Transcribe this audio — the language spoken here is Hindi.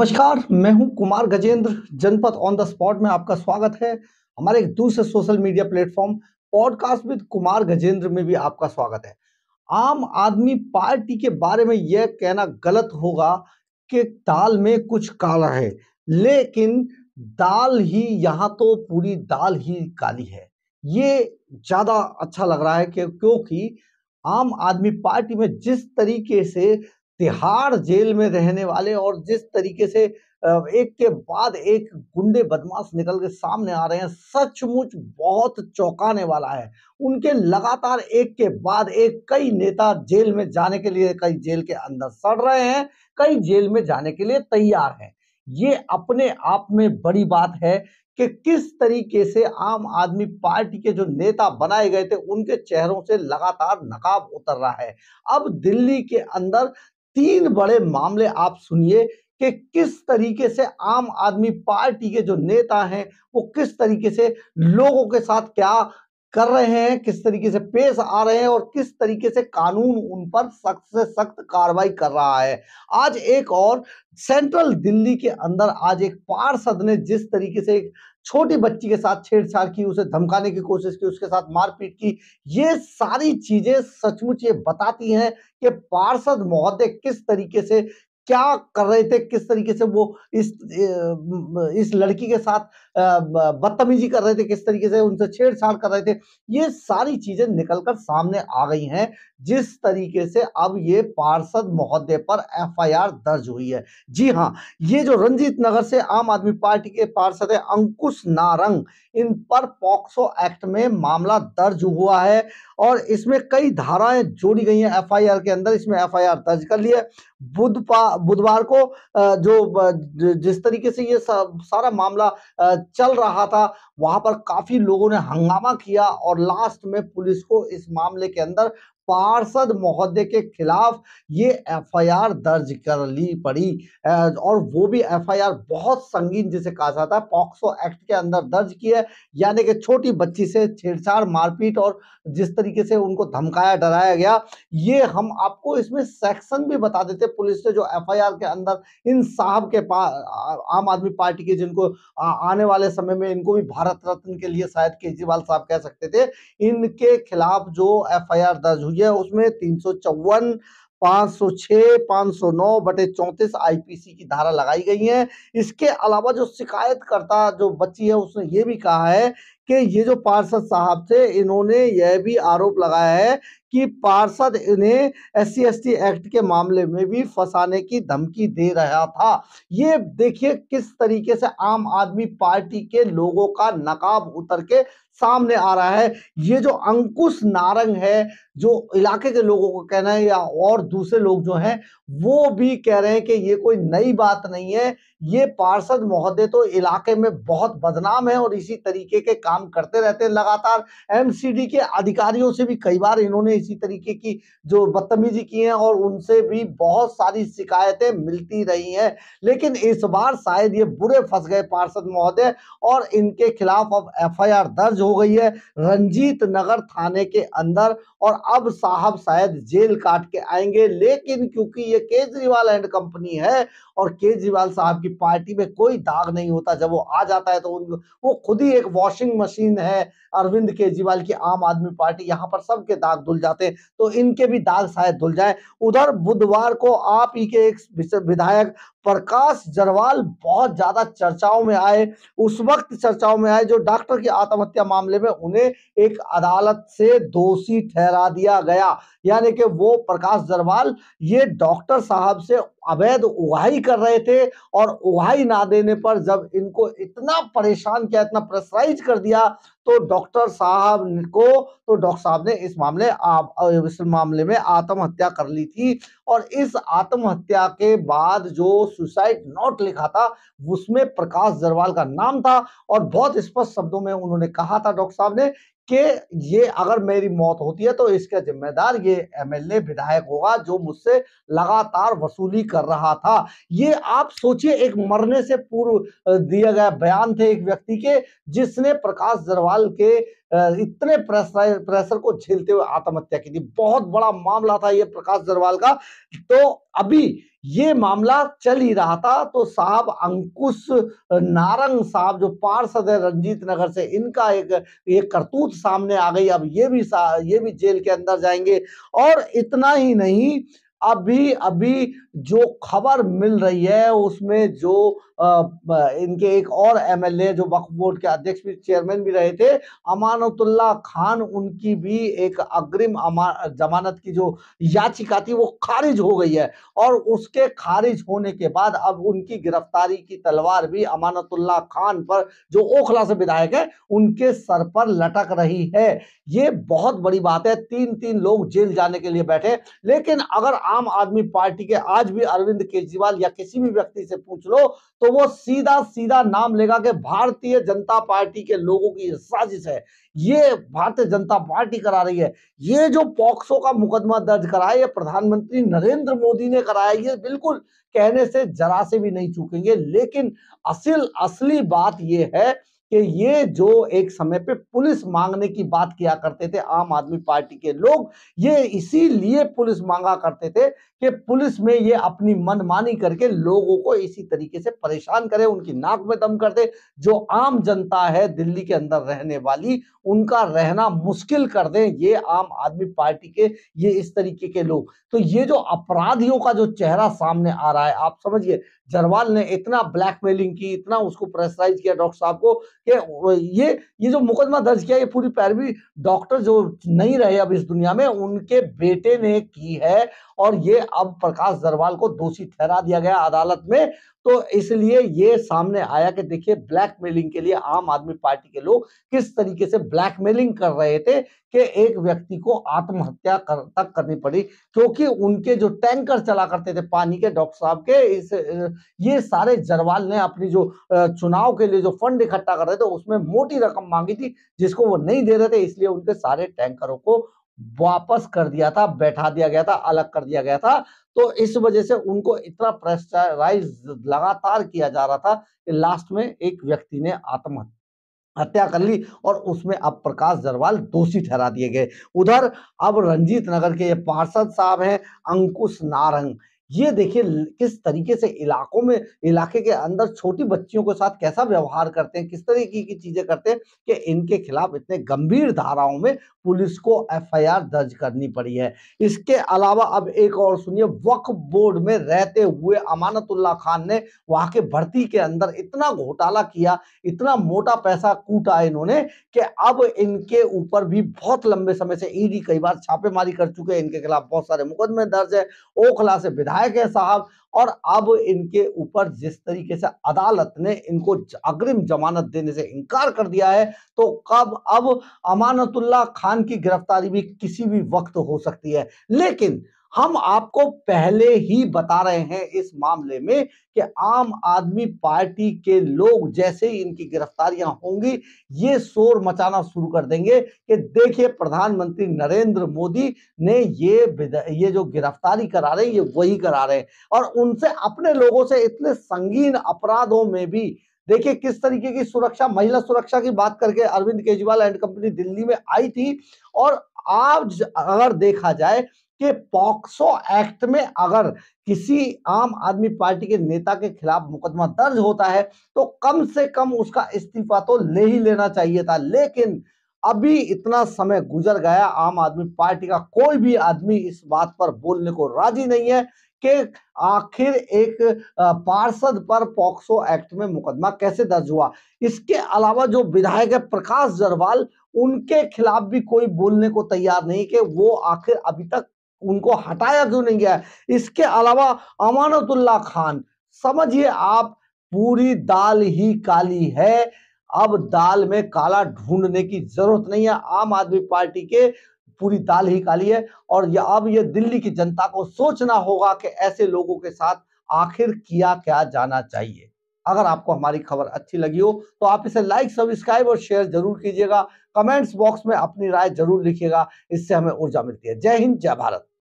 नमस्कार मैं हूं कुमार गजेंद्र जनपद ऑन द स्पॉट में आपका स्वागत है हमारे एक दूसरे social media platform podcast with Kumar Gajendra में भी आपका स्वागत है आम आदमी पार्टी के बारे में यह कहना गलत होगा कि दाल में कुछ काला है लेकिन दाल ही यहाँ तो पूरी दाल ही काली है ये ज़्यादा अच्छा लग रहा है कि क्योंकि आम आदमी पार्टी में जिस तरीके से तिहाड़ जेल में रहने वाले और जिस तरीके से एक के बाद एक गुंडे बदमाश निकल के सामने आ रहे हैं सचमुच बहुत चौंकाने वाला है उनके लगातार एक के बाद एक कई नेता जेल में जाने के लिए कई जेल के अंदर सड़ रहे हैं कई जेल में जाने के लिए तैयार हैं ये अपने आप में बड़ी बात है कि किस तरीके से आम आदमी पार्टी के जो नेता बनाए गए थे उनके चेहरों से लगातार नकाब उतर रहा है अब दिल्ली के अंदर तीन बड़े मामले आप सुनिए कि किस तरीके से आम आदमी पार्टी के जो नेता हैं वो किस तरीके से लोगों के साथ क्या कर रहे हैं किस तरीके से पेश आ रहे हैं और किस तरीके से कानून उन पर सख्त से सख्त कार्रवाई कर रहा है आज एक और सेंट्रल दिल्ली के अंदर आज एक पार्षद ने जिस तरीके से एक छोटी बच्ची के साथ छेड़छाड़ की उसे धमकाने की कोशिश की उसके साथ मारपीट की ये सारी चीजें सचमुच ये बताती हैं कि पार्षद महोदय किस तरीके से क्या कर रहे थे किस तरीके से वो इस इस लड़की के साथ बदतमीजी कर रहे थे किस तरीके से उनसे छेड़छाड़ कर रहे थे ये सारी चीजें निकलकर सामने आ गई हैं जिस तरीके से अब ये पार्षद महोदय पर एफआईआर दर्ज हुई है जी हाँ ये जो रंजीत नगर से आम आदमी पार्टी के पार्षद है अंकुश नारंग इन पर पॉक्सो एक्ट में मामला दर्ज हुआ है और इसमें कई धाराएं जोड़ी गई हैं एफआईआर के अंदर इसमें एफआईआर दर्ज कर लिया बुधवार को जो जिस तरीके से ये सारा मामला चल रहा था वहां पर काफी लोगों ने हंगामा किया और लास्ट में पुलिस को इस मामले के अंदर पार्षद महोदय के खिलाफ ये एफआईआर दर्ज कर ली पड़ी और वो भी एफआईआर बहुत संगीन जिसे कहा जाता है पॉक्सो एक्ट के अंदर दर्ज किया है यानी कि छोटी बच्ची से छेड़छाड़ मारपीट और जिस तरीके से उनको धमकाया डराया गया ये हम आपको इसमें सेक्शन भी बता देते पुलिस ने जो एफ के अंदर इन साहब के पास आम आदमी पार्टी के जिनको आने वाले समय में इनको भी भारत रत्न के लिए शायद केजरीवाल साहब कह सकते थे इनके खिलाफ जो एफ दर्ज हुई हुई है उसमें तीन सौ चौवन पाँच सौ छः पाँच सौ नौ बटे चौंतीस आईपीसी की धारा लगाई गई है इसके अलावा जो शिकायतकर्ता जो बच्ची है उसने ये भी कहा है कि ये जो पार्षद साहब थे इन्होंने यह भी आरोप लगाया है कि पार्षद इन्हें एस सी एक्ट के मामले में भी फंसाने की धमकी दे रहा था ये देखिए किस तरीके से आम आदमी पार्टी के लोगों का नकाब उतर के सामने आ रहा है ये जो अंकुश नारंग है जो इलाके के लोगों को कहना है या और दूसरे लोग जो हैं वो भी कह रहे हैं कि ये कोई नई बात नहीं है ये पार्षद महोदय तो इलाके में बहुत बदनाम है और इसी तरीके के काम करते रहते हैं लगातार एमसीडी के अधिकारियों से भी कई बार इन्होंने इसी तरीके की जो बदतमीजी की है और उनसे भी बहुत सारी शिकायतें मिलती रही हैं लेकिन इस बार शायद ये बुरे फंस गए पार्षद महोदय और इनके खिलाफ अब एफ दर्ज हो हो गई है रंजीत नगर थाने के अंदर और अब साहब शायद जेल काट के आएंगे लेकिन क्योंकि ये केजरीवाल एंड कंपनी है और केजरीवाल साहब की पार्टी में कोई दाग नहीं होता जब वो आ जाता है तो उन वो खुद ही एक वॉशिंग मशीन है अरविंद केजरीवाल की आम आदमी पार्टी यहाँ पर सबके दाग धुल जाते हैं तो इनके भी दाग शायद धुल जाए उधर बुधवार को आप ही के एक विधायक प्रकाश जरवाल बहुत ज्यादा चर्चाओं में आए उस वक्त चर्चाओं में आए जो डॉक्टर की आत्महत्या मामले में उन्हें एक अदालत से दोषी ठहरा दिया गया यानी कि वो प्रकाश जरवाल ये डॉक्टर साहब से अवैध उगाही कर रहे थे और उगाही ना देने पर जब इनको इतना परेशान किया इतना प्रेशराइज कर दिया तो डॉक्टर साहब को तो डॉक्टर साहब ने इस मामले आप इस मामले में आत्महत्या कर ली थी और इस आत्महत्या के बाद जो सुसाइड नोट लिखा था उसमें प्रकाश जरवाल का नाम था और बहुत स्पष्ट शब्दों में उन्होंने कहा था डॉक्टर साहब ने कि ये अगर मेरी मौत होती है तो इसका जिम्मेदार ये एमएलए विधायक होगा जो मुझसे लगातार वसूली कर रहा था ये आप सोचिए एक मरने से पूर्व दिया गया बयान थे एक व्यक्ति के जिसने प्रकाश जरवाल के इतने प्रेशर प्रेशर को झेलते हुए आत्महत्या की थी बहुत बड़ा मामला था ये प्रकाश जरवाल का तो अभी ये मामला चल ही रहा था तो साहब अंकुश नारंग साहब जो पार्षद है रंजीत नगर से इनका एक एक करतूत सामने आ गई अब ये भी ये भी जेल के अंदर जाएंगे और इतना ही नहीं अभी अभी जो खबर मिल रही है उसमें जो इनके एक और एमएलए जो वक्फ बोर्ड के अध्यक्ष भी चेयरमैन भी रहे थे अमानतुल्ला खान उनकी भी एक अग्रिम जमानत की जो याचिका थी वो खारिज हो गई है और उसके खारिज होने के बाद अब उनकी गिरफ्तारी की तलवार भी अमानतुल्ला खान पर जो ओखला से विधायक है उनके सर पर लटक रही है ये बहुत बड़ी बात है तीन तीन लोग जेल जाने के लिए बैठे लेकिन अगर आम आदमी पार्टी के आज भी अरविंद केजरीवाल या किसी भी व्यक्ति से पूछ लो तो तो वो सीधा सीधा नाम लेगा कि भारतीय जनता पार्टी के लोगों की साजिश है ये भारतीय जनता पार्टी करा रही है ये जो पॉक्सो का मुकदमा दर्ज कराया ये प्रधानमंत्री नरेंद्र मोदी ने कराया ये बिल्कुल कहने से जरा से भी नहीं चूकेंगे लेकिन असल असली बात यह है कि ये जो एक समय पे पुलिस मांगने की बात किया करते थे आम आदमी पार्टी के लोग ये इसीलिए पुलिस मांगा करते थे कि पुलिस में ये अपनी मनमानी करके लोगों को इसी तरीके से परेशान करे उनकी नाक में दम करते जो आम जनता है दिल्ली के अंदर रहने वाली उनका रहना मुश्किल कर दें ये आम आदमी पार्टी के ये इस तरीके के लोग तो ये जो अपराधियों का जो चेहरा सामने आ रहा है आप समझिए जरवाल ने इतना ब्लैकमेलिंग की इतना उसको प्रेसराइज किया डॉक्टर साहब को कि ये ये जो मुकदमा दर्ज किया ये पूरी पैरवी डॉक्टर जो नहीं रहे अब इस दुनिया में उनके बेटे ने की है और ये अब प्रकाश जरवाल को दोषी ठहरा दिया गया अदालत में तो इसलिए ये सामने आया कि देखिए ब्लैकमेलिंग के लिए आम आदमी पार्टी के लोग किस तरीके से ब्लैकमेलिंग कर रहे थे कि एक व्यक्ति को आत्महत्या कर, तक करनी पड़ी क्योंकि उनके जो टैंकर चला करते थे पानी के डॉक्टर साहब के इस ये सारे जरवाल ने अपनी जो चुनाव के लिए जो फंड इकट्ठा कर रहे थे उसमें मोटी रकम मांगी थी जिसको वो नहीं दे रहे थे इसलिए उनके सारे टैंकरों को वापस कर दिया था बैठा दिया गया था अलग कर दिया गया था तो इस वजह से उनको इतना प्रेशराइज लगातार किया जा रहा था कि लास्ट में एक व्यक्ति ने आत्महत्या हत्या कर ली और उसमें अब प्रकाश जरवाल दोषी ठहरा दिए गए उधर अब रंजीत नगर के ये पार्षद साहब हैं अंकुश नारंग ये देखिए किस तरीके से इलाकों में इलाके के अंदर छोटी बच्चियों के साथ कैसा व्यवहार करते हैं किस तरीके की चीजें करते हैं कि इनके खिलाफ इतने गंभीर धाराओं में पुलिस को एफआईआर दर्ज करनी पड़ी है इसके अलावा अब एक और सुनिए वक्फ बोर्ड में रहते हुए अमानतुल्ला खान ने वहां के भर्ती के अंदर इतना घोटाला किया इतना मोटा पैसा कूटा इन्होंने कि अब इनके ऊपर भी बहुत लंबे समय से ईडी कई बार छापेमारी कर चुके हैं इनके खिलाफ बहुत सारे मुकदमे दर्ज है ओखला से विधायक विधायक गए साहब और अब इनके ऊपर जिस तरीके से अदालत ने इनको अग्रिम जमानत देने से इनकार कर दिया है तो कब अब अमानतुल्ला खान की गिरफ्तारी भी किसी भी वक्त हो सकती है लेकिन हम आपको पहले ही बता रहे हैं इस मामले में कि आम आदमी पार्टी के लोग जैसे ही इनकी गिरफ्तारियां होंगी ये शोर मचाना शुरू कर देंगे कि देखिए प्रधानमंत्री नरेंद्र मोदी ने ये ये जो गिरफ्तारी करा रहे हैं ये वही करा रहे हैं और उनसे अपने लोगों से इतने संगीन अपराधों में भी देखिए किस तरीके की सुरक्षा महिला सुरक्षा की बात करके अरविंद केजरीवाल एंड कंपनी दिल्ली में आई थी और आज अगर देखा जाए कि पॉक्सो एक्ट में अगर किसी आम आदमी पार्टी के नेता के खिलाफ मुकदमा दर्ज होता है तो कम से कम उसका इस्तीफा तो ले ही लेना चाहिए था लेकिन अभी इतना समय गुजर गया आम आदमी पार्टी का कोई भी आदमी इस बात पर बोलने को राजी नहीं है कि आखिर एक पार्षद पर पॉक्सो एक्ट में मुकदमा कैसे दर्ज हुआ इसके अलावा जो विधायक है प्रकाश जरवाल उनके खिलाफ भी कोई बोलने को तैयार नहीं कि वो आखिर अभी तक उनको हटाया क्यों नहीं गया इसके अलावा अमानतुल्ला खान समझिए आप पूरी दाल ही काली है अब दाल में काला ढूंढने की जरूरत नहीं है आम आदमी पार्टी के पूरी दाल ही काली है और ये अब यह दिल्ली की जनता को सोचना होगा कि ऐसे लोगों के साथ आखिर किया क्या जाना चाहिए अगर आपको हमारी खबर अच्छी लगी हो तो आप इसे लाइक सब्सक्राइब और शेयर जरूर कीजिएगा कमेंट्स बॉक्स में अपनी राय जरूर लिखिएगा इससे हमें ऊर्जा मिलती है जय हिंद जय भारत